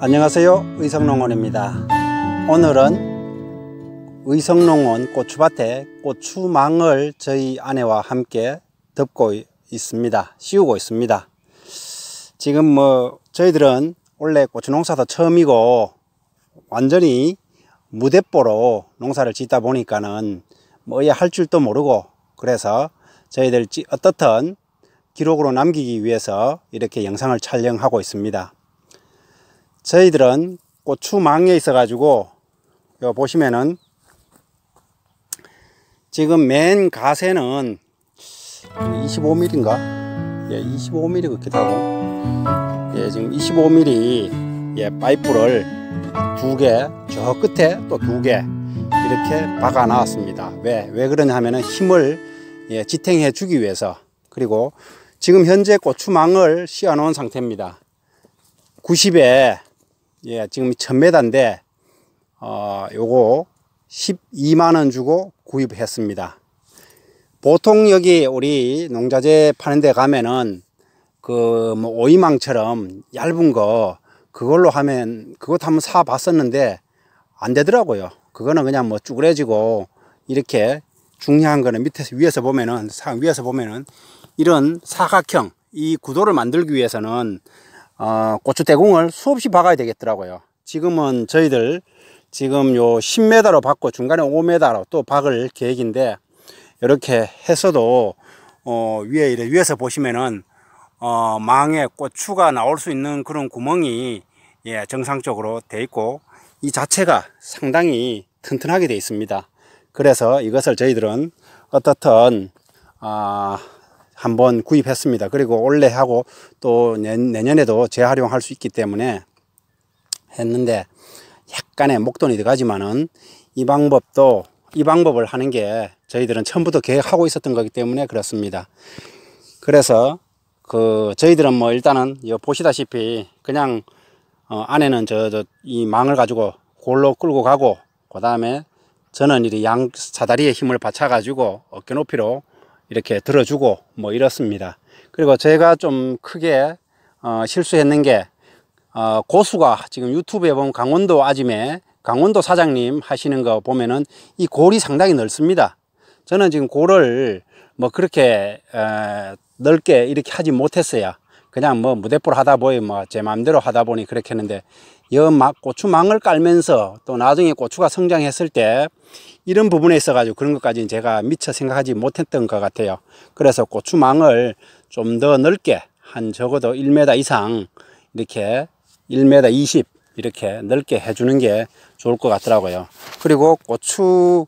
안녕하세요 의성농원입니다 오늘은 의성농원 고추밭에 고추망을 저희 아내와 함께 덮고 있습니다 씌우고 있습니다 지금 뭐 저희들은 원래 고추 농사도 처음이고 완전히 무대뽀로 농사를 짓다 보니까는 뭐야 할 줄도 모르고 그래서 저희들 어떻든 기록으로 남기기 위해서 이렇게 영상을 촬영하고 있습니다 저희들은 고추망에 있어 가지고 요 보시면은 지금 맨 가세는 25mm인가? 예, 25mm 그렇게 하고 예, 지금 25mm 예, 파이프를 두 개, 저 끝에 또 두 개 이렇게 박아 놨습니다. 왜? 왜 그러냐면은 힘을 예, 지탱해 주기 위해서 그리고 지금 현재 고추망을 씌워 놓은 상태입니다. 90에 예, 지금 1 0 0 0데 어, 요거 12만원 주고 구입했습니다. 보통 여기 우리 농자재 파는 데 가면은 그 뭐 오이망처럼 얇은 거 그걸로 하면 그것 한번 사 봤었는데 안 되더라고요. 그거는 그냥 뭐 쭈그려지고 이렇게 중요한 거는 밑에서 위에서 보면은 위에서 보면은 이런 사각형 이 구도를 만들기 위해서는 어, 고추 대공을 수없이 박아야 되겠더라고요 지금은 저희들 지금 요 10m로 박고 중간에 5m로 또 박을 계획인데 이렇게 해서도 어, 위에 이래 위에서 보시면은 어, 망에 고추가 나올 수 있는 그런 구멍이 예, 정상적으로 돼 있고 이 자체가 상당히 튼튼하게 돼 있습니다 그래서 이것을 저희들은 어떻든 아 한번 구입했습니다. 그리고 올해 하고 또 내년에도 재활용할 수 있기 때문에 했는데 약간의 목돈이 들어가지만은 이 방법도 이 방법을 하는 게 저희들은 처음부터 계획하고 있었던 거기 때문에 그렇습니다. 그래서 그 저희들은 뭐 일단은 보시다시피 그냥 어 안에는 저 저 이 망을 가지고 골로 끌고 가고 그 다음에 저는 이양 사다리에 힘을 받쳐 가지고 어깨 높이로 이렇게 들어주고 뭐 이렇습니다. 그리고 제가 좀 크게 어, 실수했는 게 어, 고수가 지금 유튜브에 보면 강원도 아지매 강원도 사장님 하시는 거 보면은 이 골이 상당히 넓습니다. 저는 지금 골을 뭐 그렇게 에, 넓게 이렇게 하지 못했어요. 그냥 뭐 무대포를 하다 보니 뭐 제 마음대로 하다 보니 그렇게 했는데 여막 고추망을 깔면서 또 나중에 고추가 성장했을 때 이런 부분에 있어 가지고 그런 것까지는 제가 미처 생각하지 못했던 것 같아요 그래서 고추망을 좀 더 넓게 한 적어도 1m 이상 이렇게 1m 20 이렇게 넓게 해주는 게 좋을 것 같더라고요 그리고 고추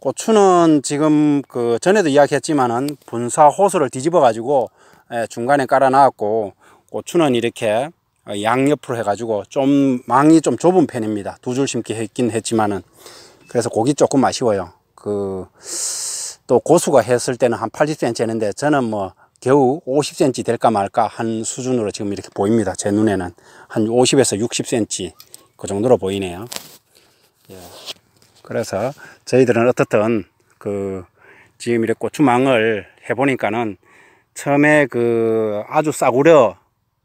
고추는 지금 그 전에도 이야기했지만은 분사 호수를 뒤집어 가지고 예, 중간에 깔아 놨고 고추는 이렇게 어, 양옆으로 해가지고 좀 망이 좀 좁은 편입니다. 두 줄 심기 했긴 했지만은 그래서 고기 조금 아쉬워요. 그 또 고수가 했을 때는 한 80cm 했는데 저는 뭐 겨우 50cm 될까 말까 한 수준으로 지금 이렇게 보입니다. 제 눈에는 한 50에서 60cm 그 정도로 보이네요. 예. 그래서 저희들은 어떻든 그 지금 이렇게 고추망을 해보니까는 처음에 그 아주 싸구려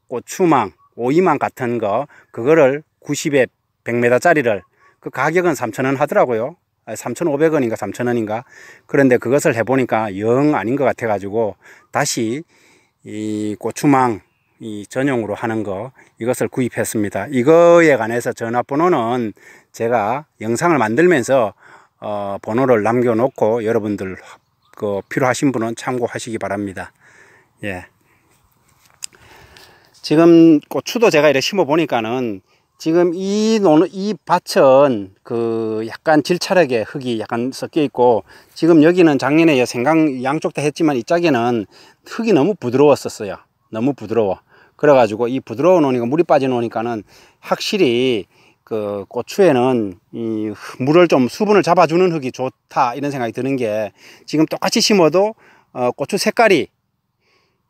고추망 오이만 같은 거 그거를 90에 100m 짜리를 그 가격은 3천원 하더라고요. 3,500원인가 3,000원인가 그런데 그것을 해보니까 영 아닌 것 같아가지고 다시 이 고추망 이 전용으로 하는 거 이것을 구입했습니다. 이거에 관해서 전화번호는 제가 영상을 만들면서 어 번호를 남겨놓고 여러분들 그 필요하신 분은 참고하시기 바랍니다. 예. 지금 고추도 제가 이렇게 심어 보니까는 지금 이 노는 이 밭은 그 약간 질차르게 흙이 약간 섞여 있고 지금 여기는 작년에 생강 양쪽 다 했지만 이 짝에는 흙이 너무 부드러웠었어요. 너무 부드러워. 그래가지고 이 부드러운 오니까 물이 빠진 논이니까는 확실히 그 고추에는 이 물을 좀 수분을 잡아주는 흙이 좋다 이런 생각이 드는 게 지금 똑같이 심어도 어 고추 색깔이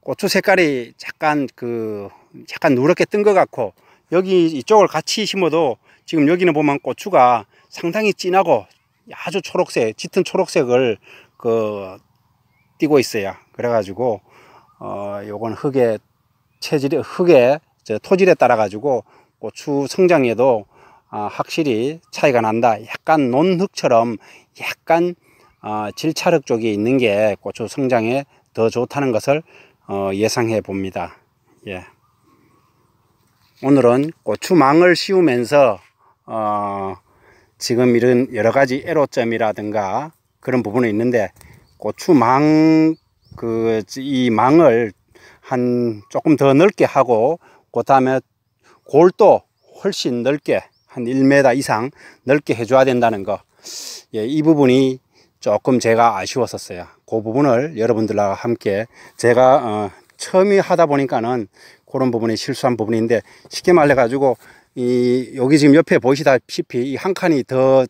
고추 색깔이 약간 그 약간 누렇게 뜬 것 같고 여기 이쪽을 같이 심어도 지금 여기는 보면 고추가 상당히 진하고 아주 초록색 짙은 초록색을 그 띄고 있어요 그래 가지고 어 요건 흙의 체질이 흙의 토질에 따라 가지고 고추 성장에도 아, 확실히 차이가 난다 약간 논흙처럼 약간 아, 질차흙 쪽이 있는 게 고추 성장에 더 좋다는 것을 어, 예상해 봅니다 예. 오늘은 고추망을 씌우면서 어 지금 이런 여러가지 애로점이라든가 그런 부분이 있는데 고추망 그 이 망을 한 조금 더 넓게 하고 그 다음에 골도 훨씬 넓게 한 1m 이상 넓게 해줘야 된다는 거. 예, 이 부분이 조금 제가 아쉬웠었어요. 그 부분을 여러분들과 함께 제가 어, 처음에 하다 보니까는 그런 부분이 실수한 부분인데 쉽게 말해 가지고 이 여기 지금 옆에 보시다시피 이 한 칸이 더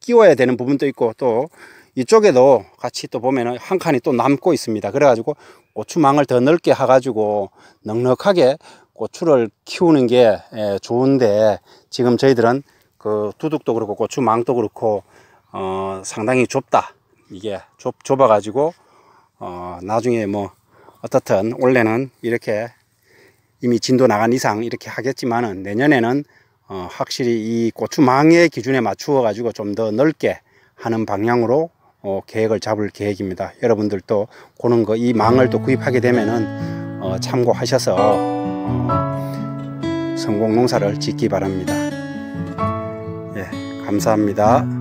끼워야 되는 부분도 있고 또 이쪽에도 같이 또 보면은 한 칸이 또 남고 있습니다 그래 가지고 고추망을 더 넓게 하 가지고 넉넉하게 고추를 키우는 게 예, 좋은데 지금 저희들은 그 두둑도 그렇고 고추망도 그렇고 어 상당히 좁다 이게 좁 좁아 가지고 어 나중에 뭐 어떻든 올해는 이렇게 이미 진도 나간 이상 이렇게 하겠지만은 내년에는 어 확실히 이 고추망의 기준에 맞추어 가지고 좀 더 넓게 하는 방향으로 어 계획을 잡을 계획입니다. 여러분들도 고는 거 이 망을 또 구입하게 되면은 어 참고하셔서 어 성공 농사를 짓기 바랍니다. 예, 감사합니다.